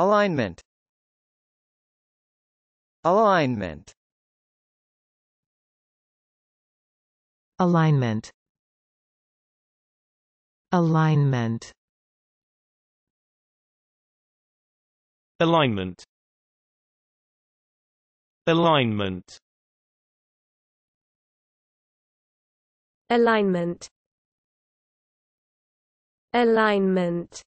Alignment Alignment Alignment Alignment Alignment Alignment Alignment Alignment